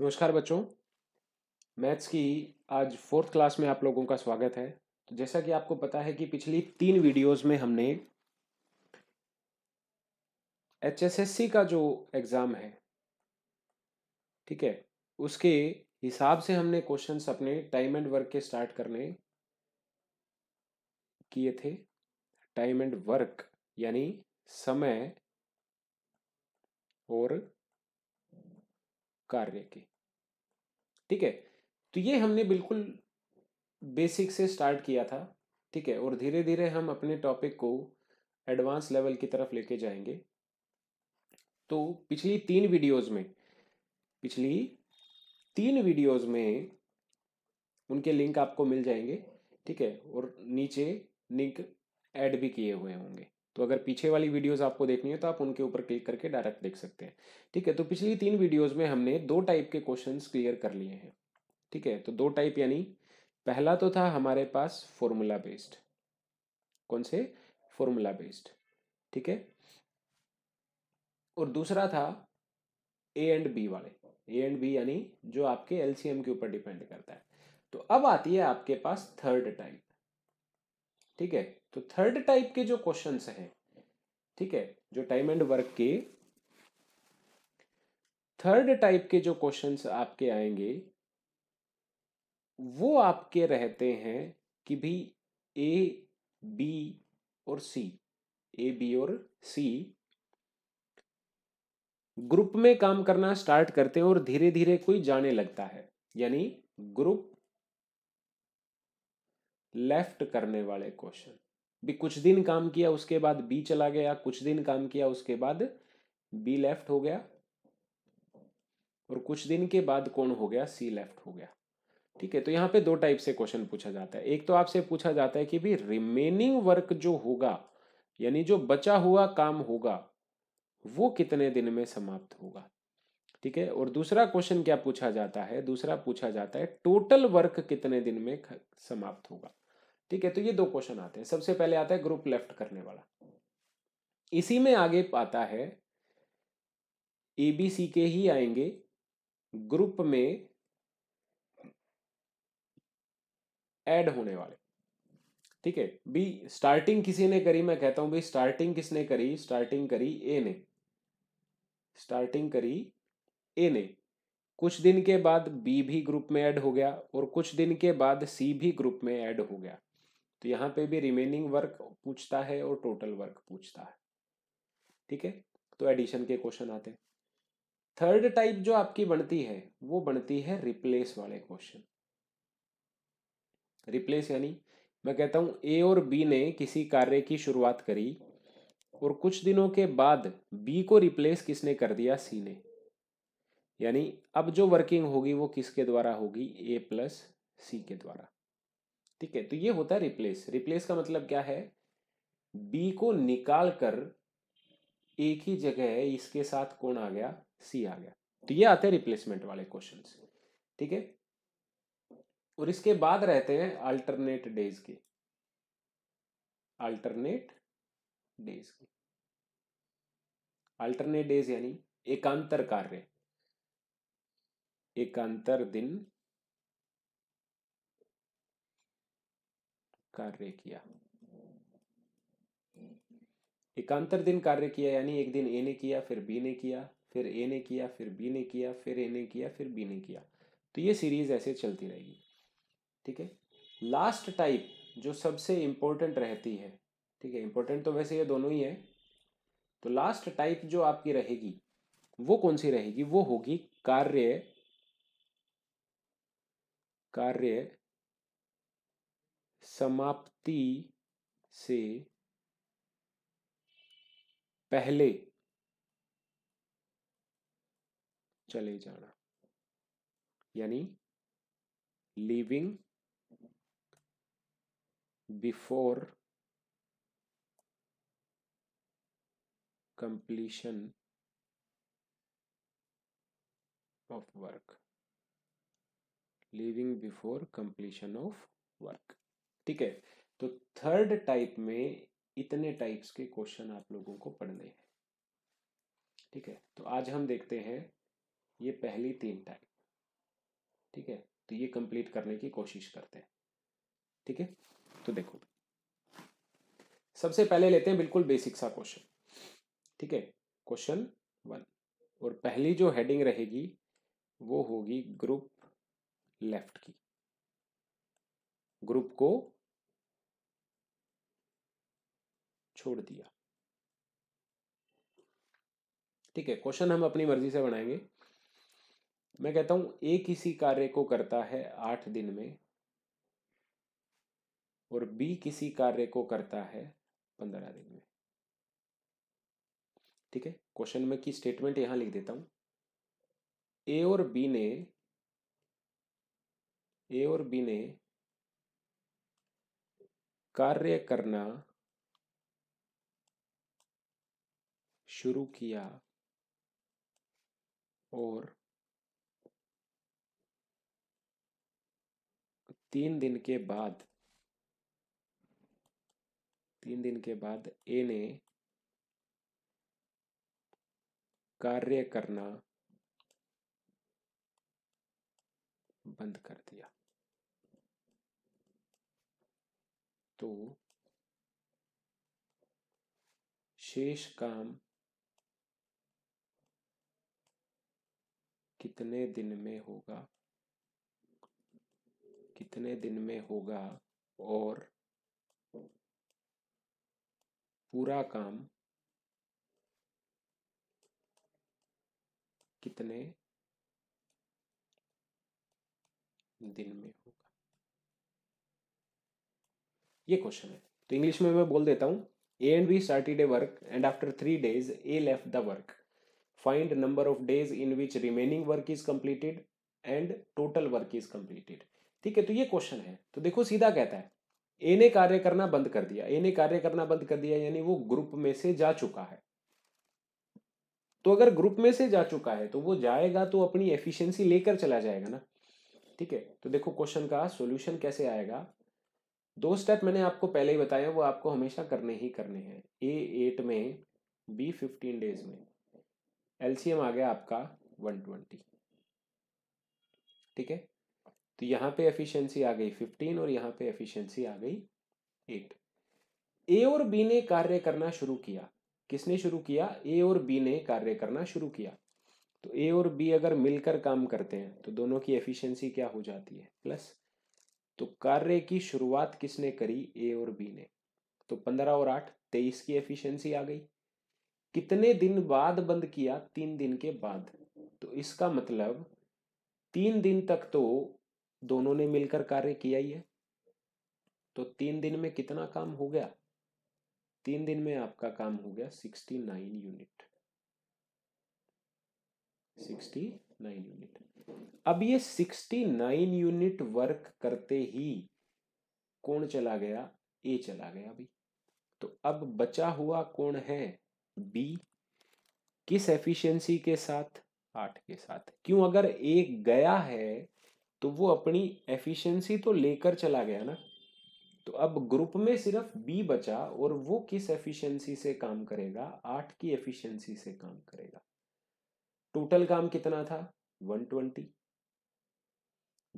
नमस्कार बच्चों मैथ्स की आज फोर्थ क्लास में आप लोगों का स्वागत है तो जैसा कि आपको पता है कि पिछली तीन वीडियोस में हमने एचएसएससी का जो एग्ज़ाम है ठीक है उसके हिसाब से हमने क्वेश्चंस अपने टाइम एंड वर्क के स्टार्ट करने किए थे टाइम एंड वर्क यानी समय और कार्य के ठीक है तो ये हमने बिल्कुल बेसिक से स्टार्ट किया था ठीक है और धीरे धीरे हम अपने टॉपिक को एडवांस लेवल की तरफ लेके जाएंगे तो पिछली तीन वीडियोस में पिछली तीन वीडियोस में उनके लिंक आपको मिल जाएंगे ठीक है और नीचे लिंक ऐड भी किए हुए होंगे तो अगर पीछे वाली वीडियोस आपको देखनी हो तो आप उनके ऊपर क्लिक करके डायरेक्ट देख सकते हैं ठीक है तो पिछली तीन वीडियोस में हमने दो टाइप के क्वेश्चंस क्लियर कर लिए हैं ठीक है तो दो टाइप यानी पहला तो था हमारे पास फॉर्मूला बेस्ड कौन से फॉर्मूला बेस्ड ठीक है और दूसरा था ए एंड बी वाले ए एंड बी यानी जो आपके एलसीएम के ऊपर डिपेंड करता है तो अब आती है आपके पास थर्ड टाइप ठीक है तो थर्ड टाइप के जो क्वेश्चन हैं ठीक है जो टाइम एंड वर्क के थर्ड टाइप के जो क्वेश्चन आपके आएंगे वो आपके रहते हैं कि भी ए बी और सी ए बी और सी ग्रुप में काम करना स्टार्ट करते हैं और धीरे धीरे कोई जाने लगता है यानी ग्रुप लेफ्ट करने वाले क्वेश्चन भी कुछ दिन काम किया उसके बाद बी चला गया कुछ दिन काम किया उसके बाद बी लेफ्ट हो गया और कुछ दिन के बाद कौन हो गया सी लेफ्ट हो गया ठीक है तो यहाँ पे दो टाइप से क्वेश्चन पूछा जाता है एक तो आपसे पूछा जाता है कि भी रिमेनिंग वर्क जो होगा यानी जो बचा हुआ काम होगा वो कितने दिन में समाप्त होगा ठीक है और दूसरा क्वेश्चन क्या पूछा जाता है दूसरा पूछा जाता है टोटल वर्क कितने दिन में समाप्त होगा ठीक है तो ये दो क्वेश्चन आते हैं सबसे पहले आता है ग्रुप लेफ्ट करने वाला इसी में आगे आता है ए बी सी के ही आएंगे ग्रुप में ऐड होने वाले ठीक है बी स्टार्टिंग किसी ने करी मैं कहता हूं भाई स्टार्टिंग किसने करी स्टार्टिंग करी ए ने स्टार्टिंग करी ए ने कुछ दिन के बाद बी भी ग्रुप में ऐड हो गया और कुछ दिन के बाद सी भी ग्रुप में ऐड हो गया तो यहाँ पे भी रिमेनिंग वर्क पूछता है और टोटल वर्क पूछता है ठीक है तो एडिशन के क्वेश्चन आते हैं थर्ड टाइप जो आपकी बनती है वो बनती है रिप्लेस वाले क्वेश्चन रिप्लेस यानी मैं कहता हूं ए और बी ने किसी कार्य की शुरुआत करी और कुछ दिनों के बाद बी को रिप्लेस किसने कर दिया सी ने यानी अब जो वर्किंग होगी वो किसके द्वारा होगी ए प्लस सी के द्वारा ठीक है तो ये होता है रिप्लेस रिप्लेस का मतलब क्या है बी को निकाल कर एक ही जगह है इसके साथ कौन आ गया सी आ गया तो ये आते हैं रिप्लेसमेंट वाले क्वेश्चन ठीक है और इसके बाद रहते हैं अल्टरनेट डेज के अल्टरनेट डेज के अल्टरनेट डेज यानी एकांतर कार्य एकांतर दिन कार्य किया एकांतर दिन कार्य किया यानी एक दिन ए ने किया फिर बी ने किया फिर ए ने किया फिर बी ने किया फिर ए ने किया फिर बी ने किया तो ये सीरीज ऐसे चलती रहेगी ठीक है लास्ट टाइप जो सबसे इम्पोर्टेंट रहती है ठीक है इम्पोर्टेंट तो वैसे ये दोनों ही है तो लास्ट टाइप जो आपकी रहेगी वो कौन सी रहेगी वो होगी कार्य कार्य समाप्ति से पहले चले जाना यानी leaving before completion of work leaving before completion of work ठीक है तो थर्ड टाइप में इतने टाइप्स के क्वेश्चन आप लोगों को पढ़ने हैं ठीक है तो आज हम देखते हैं ये पहली तीन टाइप ठीक है तो ये कंप्लीट करने की कोशिश करते हैं ठीक है तो देखो सबसे पहले लेते हैं बिल्कुल बेसिक सा क्वेश्चन ठीक है क्वेश्चन वन और पहली जो हेडिंग रहेगी वो होगी ग्रुप लेफ्ट की ग्रुप को छोड़ दिया ठीक है क्वेश्चन हम अपनी मर्जी से बनाएंगे मैं कहता हूं ए किसी कार्य को करता है आठ दिन में और बी किसी कार्य को करता है पंद्रह दिन में ठीक है क्वेश्चन में की स्टेटमेंट यहां लिख देता हूं ए और बी ने ए और बी ने कार्य करना शुरू किया और तीन दिन के बाद तीन दिन के बाद ए ने कार्य करना बंद कर दिया तो शेष काम कितने दिन में होगा कितने दिन में होगा और पूरा काम कितने दिन में होगा ये क्वेश्चन है तो इंग्लिश में मैं बोल देता हूं A and B A work and after three days A left the work find number of days in which remaining work is completed and total work is completed ठीक है तो ये क्वेश्चन है तो देखो सीधा कहता है ए ने कार्य करना बंद कर दिया ए ने कार्य करना बंद कर दिया यानी वो ग्रुप में से जा चुका है तो अगर ग्रुप में से जा चुका है तो वो जाएगा तो अपनी एफिशिएंसी लेकर चला जाएगा ना ठीक है तो देखो क्वेश्चन का सॉल्यूशन कैसे आएगा दो स्टेप मैंने आपको पहले ही बताया वो आपको हमेशा करने ही करने हैं ए एट में बी फिफ्टीन डेज में एलसीएम आ गया आपका 120 ठीक है तो यहाँ पे एफिशिएंसी आ गई 15 और यहाँ पे एफिशिएंसी आ गई 8 ए और बी ने कार्य करना शुरू किया किसने शुरू किया ए और बी ने कार्य करना शुरू किया तो ए और बी अगर मिलकर काम करते हैं तो दोनों की एफिशिएंसी क्या हो जाती है प्लस तो कार्य की शुरुआत किसने करी ए और बी ने तो पंद्रह और आठ तेईस की एफिशिएंसी आ गई कितने दिन बाद बंद किया तीन दिन के बाद तो इसका मतलब तीन दिन तक तो दोनों ने मिलकर कार्य किया ही है तो तीन दिन में कितना काम हो गया तीन दिन में आपका काम हो गया sixty nine unit sixty nine unit अब ये सिक्सटी नाइन यूनिट वर्क करते ही कौन चला गया ए चला गया अभी तो अब बचा हुआ कौन है बी किस एफिशिएंसी के साथ आठ के साथ क्यों अगर एक गया है तो वो अपनी एफिशिएंसी तो लेकर चला गया ना तो अब ग्रुप में सिर्फ बी बचा और वो किस एफिशिएंसी से काम करेगा आठ की एफिशिएंसी से काम करेगा टोटल काम कितना था 120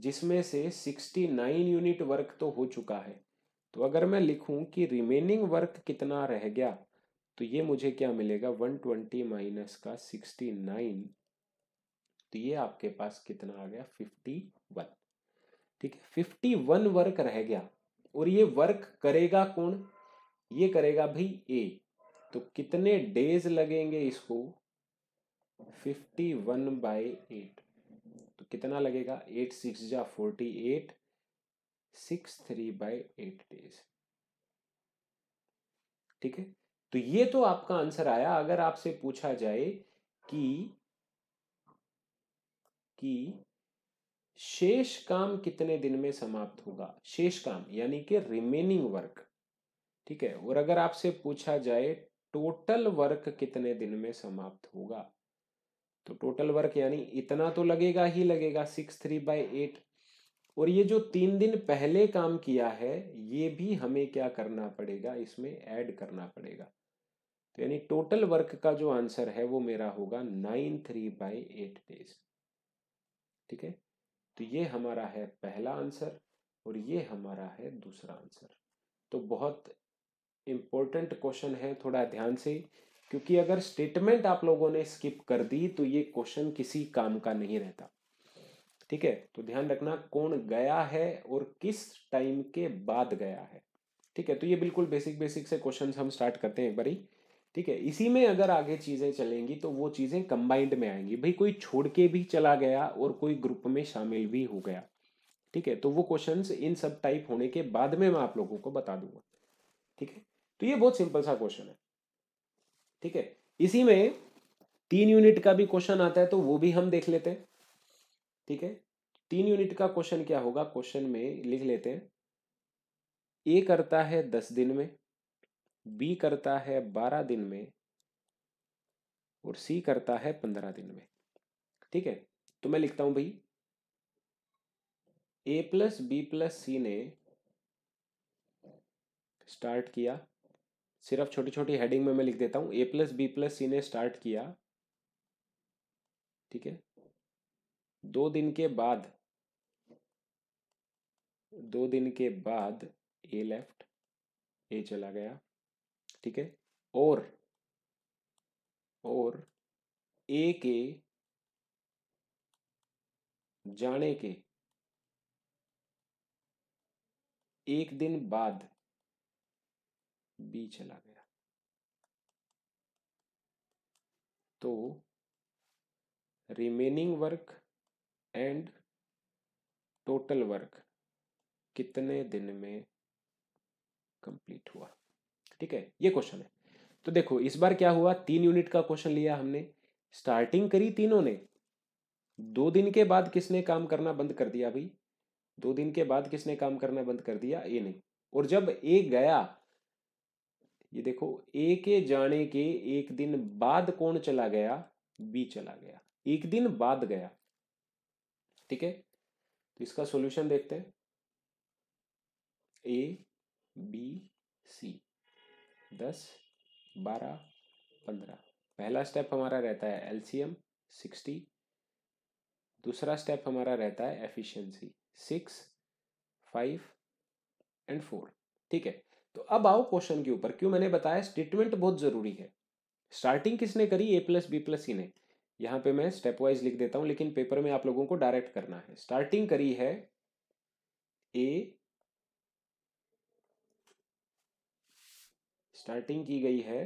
जिसमें से 69 यूनिट वर्क तो हो चुका है तो अगर मैं लिखूं कि रिमेनिंग वर्क कितना रह गया तो ये मुझे क्या मिलेगा 120 माइनस का 69 तो ये आपके पास कितना आ गया 51 ठीक है 51 वर्क रह गया और ये वर्क करेगा कौन ये करेगा भाई ए तो कितने डेज लगेंगे इसको 51 वन बाई एट तो कितना लगेगा एट सिक्स जा forty eight six three by eight days ठीक है तो ये तो आपका आंसर आया अगर आपसे पूछा जाए कि कि शेष काम कितने दिन में समाप्त होगा शेष काम यानी कि रिमेनिंग वर्क ठीक है और अगर आपसे पूछा जाए टोटल वर्क कितने दिन में समाप्त होगा तो टोटल वर्क यानी इतना तो लगेगा ही लगेगा सिक्स थ्री बाई एट और ये जो तीन दिन पहले काम किया है ये भी हमें क्या करना पड़ेगा इसमें ऐड करना पड़ेगा तो यानी टोटल वर्क का जो आंसर है वो मेरा होगा nine three by eight days ठीक है तो ये हमारा है पहला आंसर और ये हमारा है दूसरा आंसर तो बहुत इम्पोर्टेंट क्वेश्चन है थोड़ा ध्यान से क्योंकि अगर स्टेटमेंट आप लोगों ने स्किप कर दी तो ये क्वेश्चन किसी काम का नहीं रहता ठीक है तो ध्यान रखना कौन गया है और किस टाइम के बाद गया है ठीक है तो ये बिल्कुल बेसिक बेसिक से क्वेश्चन हम स्टार्ट करते हैं एक बारी ठीक है इसी में अगर आगे चीज़ें चलेंगी तो वो चीज़ें कंबाइंड में आएंगी भाई कोई छोड़ के भी चला गया और कोई ग्रुप में शामिल भी हो गया ठीक है तो वो क्वेश्चन इन सब टाइप होने के बाद में मैं आप लोगों को बता दूंगा ठीक है तो ये बहुत सिंपल सा क्वेश्चन है ठीक है इसी में तीन यूनिट का भी क्वेश्चन आता है तो वो भी हम देख लेते हैं ठीक है तीन यूनिट का क्वेश्चन क्या होगा क्वेश्चन में लिख लेते हैं ए करता है दस दिन में बी करता है बारह दिन में और सी करता है पंद्रह दिन में ठीक है तो मैं लिखता हूं भाई A plus B plus C ने स्टार्ट किया सिर्फ छोटी छोटी हेडिंग में मैं लिख देता हूं A plus B plus C ने स्टार्ट किया ठीक है दो दिन के बाद दो दिन के बाद ए लेफ्ट ए चला गया ठीक है और और ए के जाने के एक दिन बाद बी चला गया तो remaining work and total work कितने दिन में कंप्लीट हुआ ठीक है ये क्वेश्चन है तो देखो इस बार क्या हुआ तीन यूनिट का क्वेश्चन लिया हमने स्टार्टिंग करी तीनों ने दो दिन के बाद किसने काम करना बंद कर दिया भाई दो दिन के बाद किसने काम करना बंद कर दिया ए ने और जब ए गया ये देखो ए के जाने के एक दिन बाद कौन चला गया बी चला गया एक दिन बाद गया ठीक है तो इसका सॉल्यूशन देखते हैं ए बी सी दस बारह पंद्रह पहला स्टेप हमारा रहता है एलसीएम सिक्सटी दूसरा स्टेप हमारा रहता है efficiency six five and four ठीक है तो अब आओ क्वेश्चन के ऊपर क्यों मैंने बताया स्टेटमेंट बहुत जरूरी है स्टार्टिंग किसने करी A plus B plus C ने यहाँ पे मैं स्टेप वाइज लिख देता हूँ लेकिन पेपर में आप लोगों को डायरेक्ट करना है स्टार्टिंग करी है ए स्टार्टिंग की गई है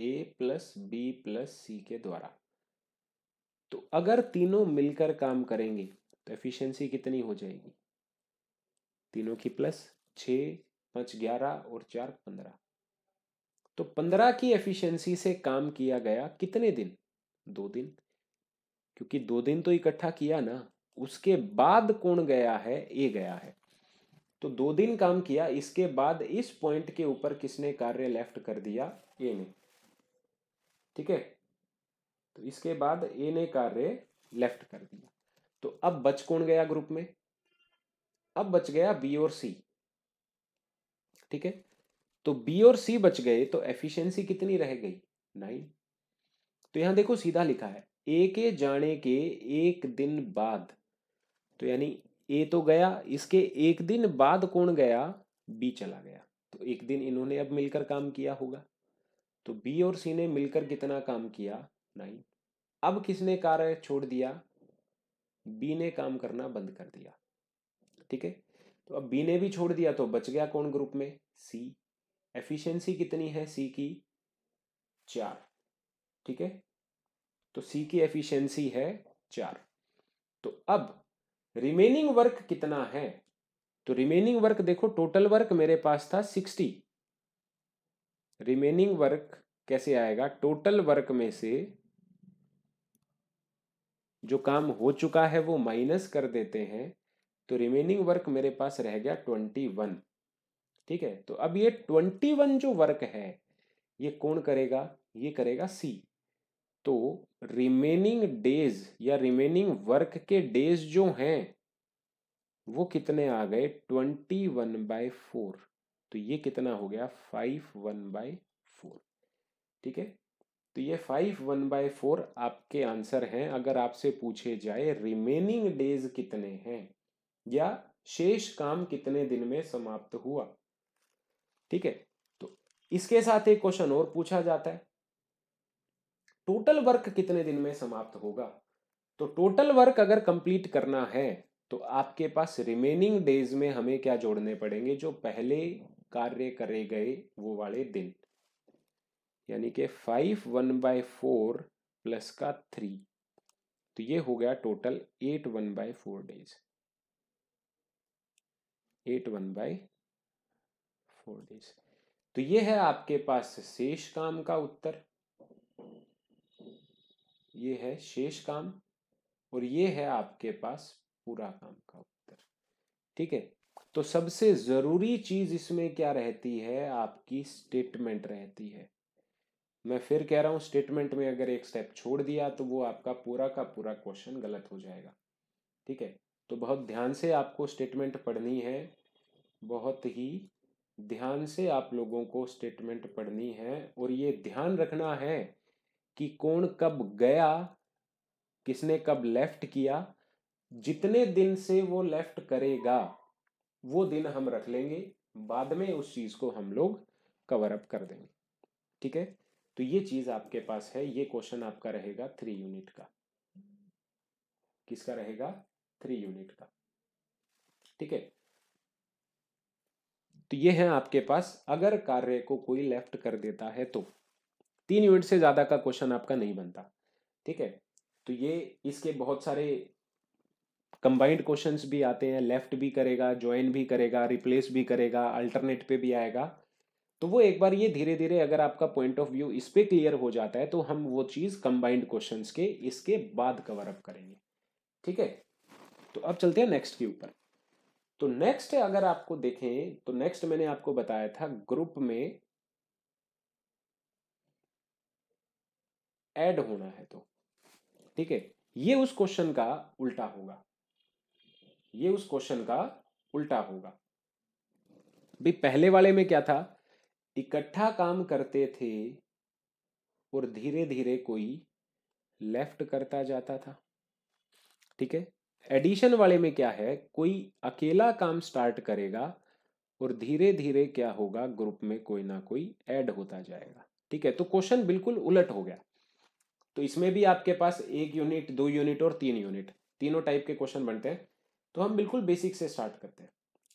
A plus B plus C के द्वारा तो अगर तीनों मिलकर काम करेंगे तो एफिशिएंसी कितनी हो जाएगी तीनों की प्लस छ पांच ग्यारह और चार पंद्रह तो पंद्रह की एफिशिएंसी से काम किया गया कितने दिन दो दिन क्योंकि दो दिन तो इकट्ठा किया ना उसके बाद कौन गया है ए गया है तो दो दिन काम किया इसके बाद इस पॉइंट के ऊपर किसने कार्य लेफ्ट कर दिया ए ने ठीक है तो इसके बाद ए ने कार्य लेफ्ट कर दिया तो अब बच कौन गया ग्रुप में अब बच गया बी और सी ठीक है तो बी और सी बच गए तो एफिशिएंसी कितनी रह गई नाइन तो यहां देखो सीधा लिखा है ए के जाने के एक दिन बाद तो यानी ए तो गया इसके एक दिन बाद कौन गया बी चला गया तो एक दिन इन्होंने अब मिलकर काम किया होगा तो बी और सी ने मिलकर कितना काम किया नाइन अब किसने कार्य छोड़ दिया बी ने काम करना बंद कर दिया ठीक है तो अब बी ने भी छोड़ दिया तो बच गया कौन ग्रुप में सी एफिशिएंसी कितनी है सी की चार ठीक है तो सी की एफिशिएंसी है चार तो अब रिमेनिंग वर्क कितना है तो रिमेनिंग वर्क देखो टोटल वर्क मेरे पास था सिक्सटी रिमेनिंग वर्क कैसे आएगा टोटल वर्क में से जो काम हो चुका है वो माइनस कर देते हैं तो रिमेनिंग वर्क मेरे पास रह गया ट्वेंटी वन ठीक है तो अब ये ट्वेंटी वन जो वर्क है ये कौन करेगा ये करेगा सी तो रिमेनिंग डेज या रिमेनिंग वर्क के डेज जो हैं वो कितने आ गए ट्वेंटी वन बाय फोर तो ये कितना हो गया फाइव वन बाय फोर ठीक है तो ये फाइव वन बाय फोर आपके आंसर हैं अगर आपसे पूछे जाए रिमेनिंग डेज कितने हैं या शेष काम कितने दिन में समाप्त हुआ ठीक है तो इसके साथ एक क्वेश्चन और पूछा जाता है टोटल वर्क कितने दिन में समाप्त होगा तो टोटल वर्क अगर कंप्लीट करना है तो आपके पास रिमेनिंग डेज में हमें क्या जोड़ने पड़ेंगे जो पहले कार्य करे गए वो वाले दिन यानी कि five one by four plus का थ्री तो ये हो गया total eight one by four days eight one by four days तो ये है आपके पास शेष काम का उत्तर ये है शेष काम और ये है आपके पास पूरा काम का उत्तर ठीक है तो सबसे जरूरी चीज इसमें क्या रहती है आपकी स्टेटमेंट रहती है मैं फिर कह रहा हूं स्टेटमेंट में अगर एक स्टेप छोड़ दिया तो वो आपका पूरा का पूरा क्वेश्चन गलत हो जाएगा ठीक है तो बहुत ध्यान से आपको स्टेटमेंट पढ़नी है बहुत ही ध्यान से आप लोगों को स्टेटमेंट पढ़नी है और ये ध्यान रखना है कि कौन कब गया किसने कब लेफ्ट किया जितने दिन से वो लेफ्ट करेगा वो दिन हम रख लेंगे बाद में उस चीज को हम लोग कवर अप कर देंगे ठीक है तो ये चीज आपके पास है ये क्वेश्चन आपका रहेगा थ्री यूनिट का किसका रहेगा थ्री यूनिट का ठीक है तो ये है आपके पास अगर कार्य को कोई लेफ्ट कर देता है तो तीन यूनिट से ज़्यादा का क्वेश्चन आपका नहीं बनता ठीक है तो ये इसके बहुत सारे कंबाइंड क्वेश्चन भी आते हैं लेफ्ट भी करेगा ज्वाइन भी करेगा रिप्लेस भी करेगा अल्टरनेट पे भी आएगा तो वो एक बार ये धीरे धीरे अगर आपका पॉइंट ऑफ व्यू इस पर क्लियर हो जाता है तो हम वो चीज़ कंबाइंड क्वेश्चन के इसके बाद कवर अप करेंगे ठीक है तो अब चलते हैं नेक्स्ट के ऊपर तो नेक्स्ट अगर आपको देखें तो नेक्स्ट मैंने आपको बताया था ग्रुप में ऐड होना है तो ठीक है ये उस क्वेश्चन का उल्टा होगा ये उस क्वेश्चन का उल्टा होगा भी पहले वाले में क्या था इकट्ठा काम करते थे और धीरे धीरे कोई लेफ्ट करता जाता था ठीक है एडिशन वाले में क्या है कोई अकेला काम स्टार्ट करेगा और धीरे धीरे क्या होगा ग्रुप में कोई ना कोई ऐड होता जाएगा ठीक है तो क्वेश्चन बिल्कुल उलट हो गया तो इसमें भी आपके पास एक यूनिट दो यूनिट और तीन यूनिट तीनों टाइप के क्वेश्चन बनते हैं तो हम बिल्कुल बेसिक से स्टार्ट करते हैं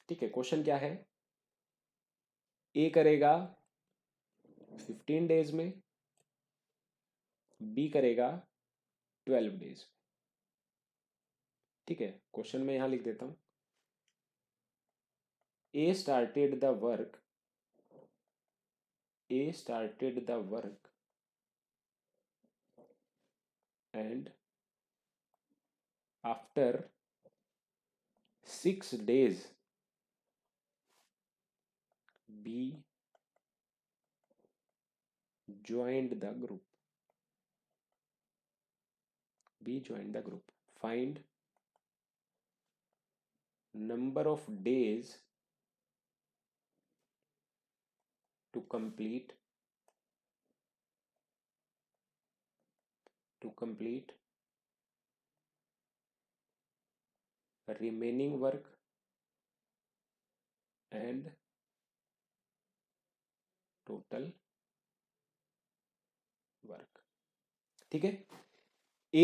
ठीक है क्वेश्चन क्या है ए करेगा फिफ्टीन डेज में बी करेगा ट्वेल्व डेज ठीक है क्वेश्चन में यहां लिख देता हूं A started the work A started the work and after 6 days B joined the group B joined the group find number of days to complete to complete remaining work and total work ठीक है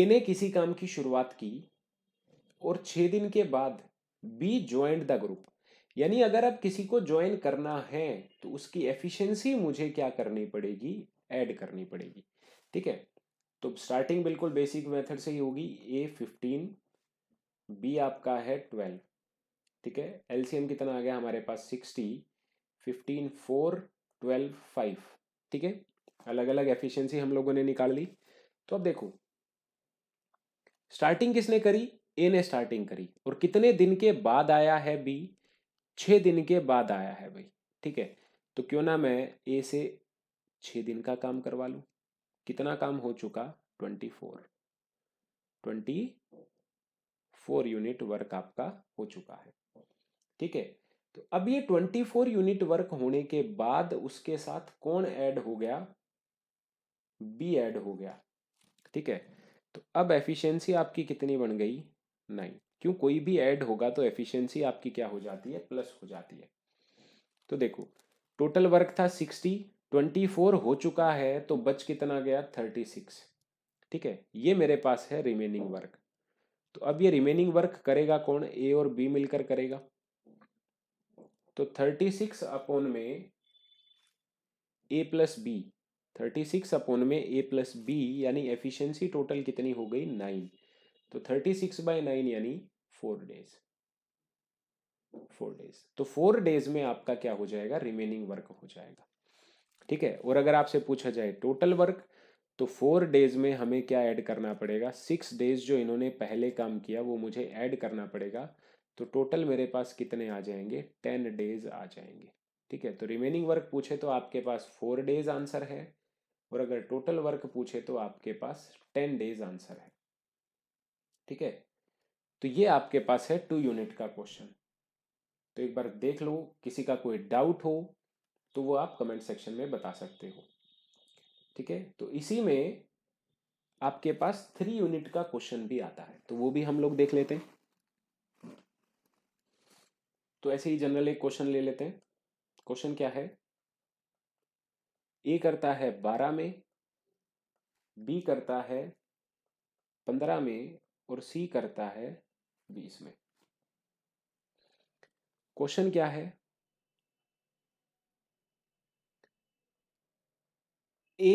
ए ने किसी काम की शुरुआत की और छह दिन के बाद बी ज्वाइंट द ग्रुप यानी अगर आप किसी को ज्वाइन करना है तो उसकी एफिशिएंसी मुझे क्या करनी पड़ेगी ऐड करनी पड़ेगी ठीक है तो स्टार्टिंग बिल्कुल बेसिक मेथड से ही होगी ए फिफ्टीन बी आपका है ट्वेल्व ठीक है एलसीएम कितना आ गया हमारे पास sixty fifteen four twelve five ठीक है अलग अलग एफिशिएंसी हम लोगों ने निकाल ली तो अब देखो स्टार्टिंग किसने करी ए ने स्टार्टिंग करी और कितने दिन के बाद आया है बी छः दिन के बाद आया है भाई ठीक है तो क्यों ना मैं ए से छः दिन का काम करवा लूँ कितना काम हो चुका 24 24 यूनिट वर्क आपका हो चुका है ठीक है तो अब ये 24 यूनिट वर्क होने के बाद उसके साथ कौन ऐड हो गया बी ऐड हो गया ठीक है तो अब एफिशिएंसी आपकी कितनी बन गई नाइन क्यों कोई भी ऐड होगा तो एफिशिएंसी आपकी क्या हो जाती है प्लस हो जाती है तो देखो टोटल वर्क था सिक्सटी ट्वेंटी फोर हो चुका है तो बच कितना गया थर्टी सिक्स ठीक है ये मेरे पास है रिमेनिंग वर्क तो अब ये रिमेनिंग वर्क करेगा कौन ए और बी मिलकर करेगा तो थर्टी सिक्स अपोन में A plus B thirty six upon में ए प्लस बी यानी एफिशिएंसी टोटल कितनी हो गई नाइन तो थर्टी सिक्स बाई नाइन यानी फोर डेज फोर डेज तो फोर डेज में आपका क्या हो जाएगा रिमेनिंग वर्क हो जाएगा ठीक है और अगर आपसे पूछा जाए टोटल वर्क तो फोर डेज में हमें क्या ऐड करना पड़ेगा सिक्स डेज जो इन्होंने पहले काम किया वो मुझे ऐड करना पड़ेगा तो टोटल मेरे पास कितने आ जाएंगे टेन डेज आ जाएंगे ठीक है तो रिमेनिंग वर्क पूछे तो आपके पास फोर डेज आंसर है और अगर टोटल वर्क पूछे तो आपके पास टेन डेज आंसर है ठीक है तो ये आपके पास है टू यूनिट का क्वेश्चन तो एक बार देख लो किसी का कोई डाउट हो तो वो आप कमेंट सेक्शन में बता सकते हो ठीक है तो इसी में आपके पास थ्री यूनिट का क्वेश्चन भी आता है तो वो भी हम लोग देख लेते हैं तो ऐसे ही जनरल एक क्वेश्चन ले लेते हैं क्वेश्चन क्या है ए करता है बारह में बी करता है पंद्रह में और सी करता है बीस में क्वेश्चन क्या है ए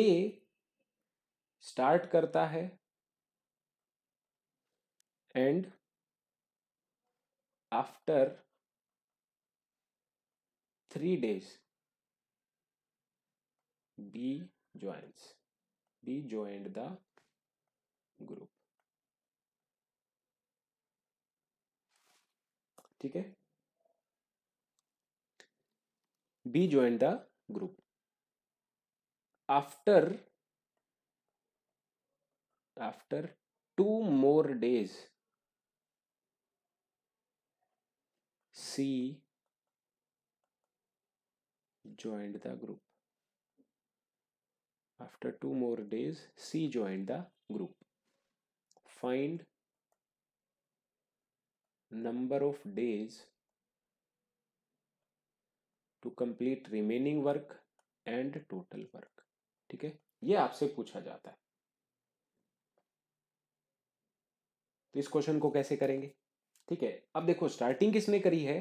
स्टार्ट करता है and after three days B joined B joined the group ठीक है B joined the group after after two more days C joined the group after two more days C joined the group find number of days to complete remaining work and total work ठीक है ये आपसे पूछा जाता है तो इस question को कैसे करेंगे ठीक है अब देखो स्टार्टिंग किसने करी है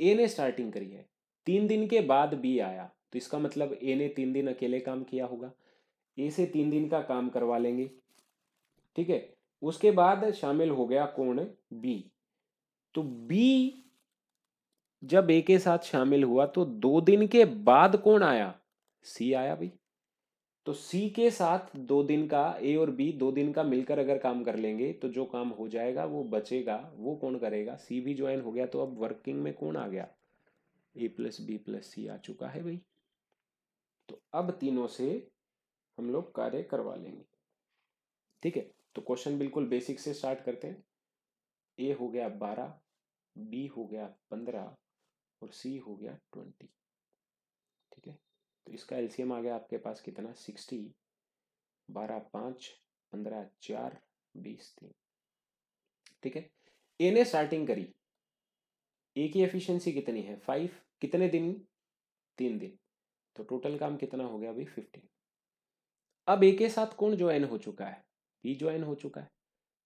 ए ने स्टार्टिंग करी है तीन दिन के बाद बी आया तो इसका मतलब ए ने तीन दिन अकेले काम किया होगा ए से तीन दिन का काम करवा लेंगे ठीक है उसके बाद शामिल हो गया कौन बी तो बी जब ए के साथ शामिल हुआ तो दो दिन के बाद कौन आया सी आया भाई तो सी के साथ दो दिन का ए और बी दो दिन का मिलकर अगर काम कर लेंगे तो जो काम हो जाएगा वो बचेगा वो कौन करेगा सी भी ज्वाइन हो गया तो अब वर्किंग में कौन आ गया A plus B plus C आ चुका है भाई तो अब तीनों से हम लोग कार्य करवा लेंगे ठीक है तो क्वेश्चन बिल्कुल बेसिक से स्टार्ट करते हैं ए हो गया बारह बी हो गया पंद्रह और सी हो गया ट्वेंटी तो इसका एलसीएम आ गया आपके पास कितना सिक्सटी बारह पाँच पंद्रह चार बीस तीन ठीक है ए ने स्टार्टिंग करी ए की एफिशिएंसी कितनी है फाइव कितने दिन तीन दिन तो टोटल काम कितना हो गया अभी फिफ्टीन अब ए के साथ कौन ज्वाइन हो चुका है बी ज्वाइन हो चुका है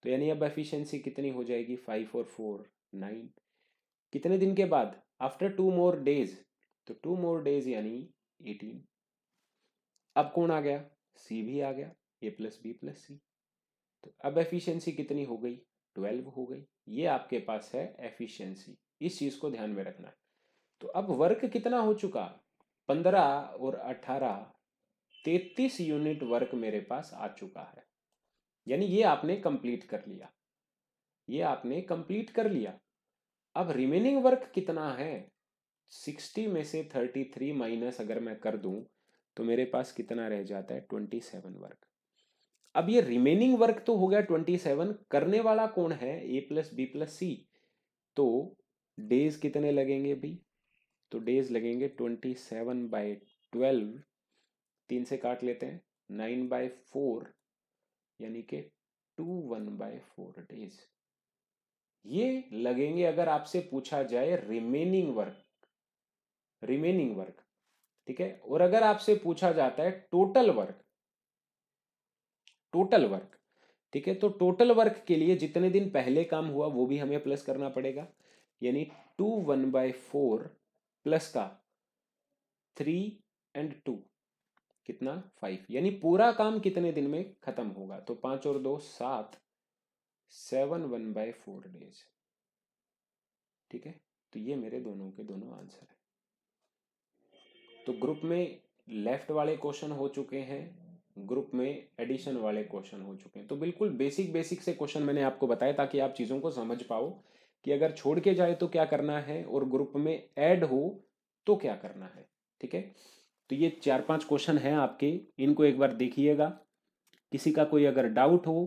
तो यानी अब एफिशिएंसी कितनी हो जाएगी फाइव और फोर नाइन कितने दिन के बाद आफ्टर टू मोर डेज तो टू मोर डेज यानी एटीन अब कौन आ गया सी भी आ गया A plus B plus C तो अब एफिशिएंसी कितनी हो गई ट्वेल्व हो गई ये आपके पास है एफिशिएंसी इस चीज को ध्यान में रखना है तो अब वर्क कितना हो चुका पंद्रह और अठारह तैतीस यूनिट वर्क मेरे पास आ चुका है यानी ये आपने कंप्लीट कर लिया ये आपने कंप्लीट कर लिया अब रिमेनिंग वर्क कितना है 60 में से 33 माइनस अगर मैं कर दूं तो मेरे पास कितना रह जाता है 27 वर्क अब ये रिमेनिंग वर्क तो हो गया 27 करने वाला कौन है A plus B plus C तो डेज कितने लगेंगे भाई तो डेज लगेंगे 27 सेवन बाई ट्वेल्व तीन से काट लेते हैं नाइन बाय फोर यानी कि two one by four days ये लगेंगे अगर आपसे पूछा जाए रिमेनिंग वर्क रिमेनिंग वर्क ठीक है और अगर आपसे पूछा जाता है टोटल वर्क टोटल वर्क ठीक है तो टोटल वर्क के लिए जितने दिन पहले काम हुआ वो भी हमें प्लस करना पड़ेगा यानी two one by four plus का थ्री एंड टू कितना फाइव यानी पूरा काम कितने दिन में खत्म होगा तो पांच और दो सात seven one by four days ठीक है तो ये मेरे दोनों के दोनों आंसर है तो ग्रुप में लेफ्ट वाले क्वेश्चन हो चुके हैं ग्रुप में एडिशन वाले क्वेश्चन हो चुके हैं तो बिल्कुल बेसिक बेसिक से क्वेश्चन मैंने आपको बताया ताकि आप चीज़ों को समझ पाओ कि अगर छोड़ के जाए तो क्या करना है और ग्रुप में ऐड हो तो क्या करना है ठीक है तो ये चार पांच क्वेश्चन हैं आपके इनको एक बार देखिएगा किसी का कोई अगर डाउट हो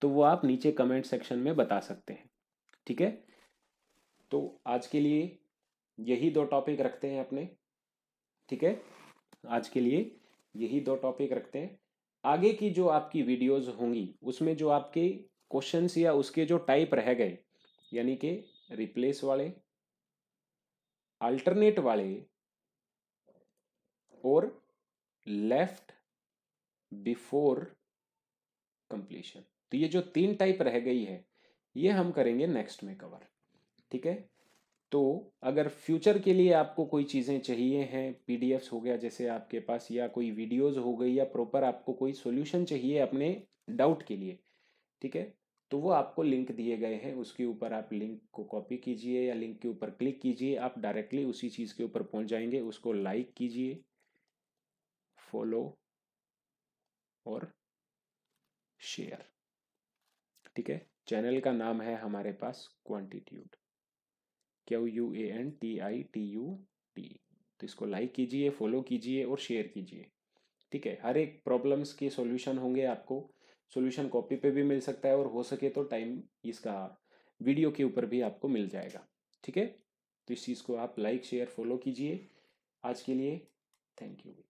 तो वो आप नीचे कमेंट सेक्शन में बता सकते हैं ठीक है तो आज के लिए यही दो टॉपिक रखते हैं अपने ठीक है आज के लिए यही दो टॉपिक रखते हैं आगे की जो आपकी वीडियोस होंगी उसमें जो आपके क्वेश्चंस या उसके जो टाइप रह गए यानी कि रिप्लेस वाले अल्टरनेट वाले और लेफ्ट बिफोर कंप्लीशन तो ये जो तीन टाइप रह गई है ये हम करेंगे नेक्स्ट में कवर ठीक है तो अगर फ्यूचर के लिए आपको कोई चीज़ें चाहिए हैं पी हो गया जैसे आपके पास या कोई वीडियोज़ हो गई या प्रॉपर आपको कोई सोल्यूशन चाहिए अपने डाउट के लिए ठीक है तो वो आपको लिंक दिए गए हैं उसके ऊपर आप लिंक को कॉपी कीजिए या लिंक के ऊपर क्लिक कीजिए आप डायरेक्टली उसी चीज़ के ऊपर पहुंच जाएंगे उसको लाइक कीजिए फॉलो और शेयर ठीक है चैनल का नाम है हमारे पास quantitude Q U A N T I T U T तो इसको लाइक कीजिए फॉलो कीजिए और शेयर कीजिए ठीक है हर एक प्रॉब्लम्स के सॉल्यूशन होंगे आपको सॉल्यूशन कॉपी पे भी मिल सकता है और हो सके तो टाइम इसका वीडियो के ऊपर भी आपको मिल जाएगा ठीक है तो इस चीज़ को आप लाइक शेयर फॉलो कीजिए आज के लिए थैंक यू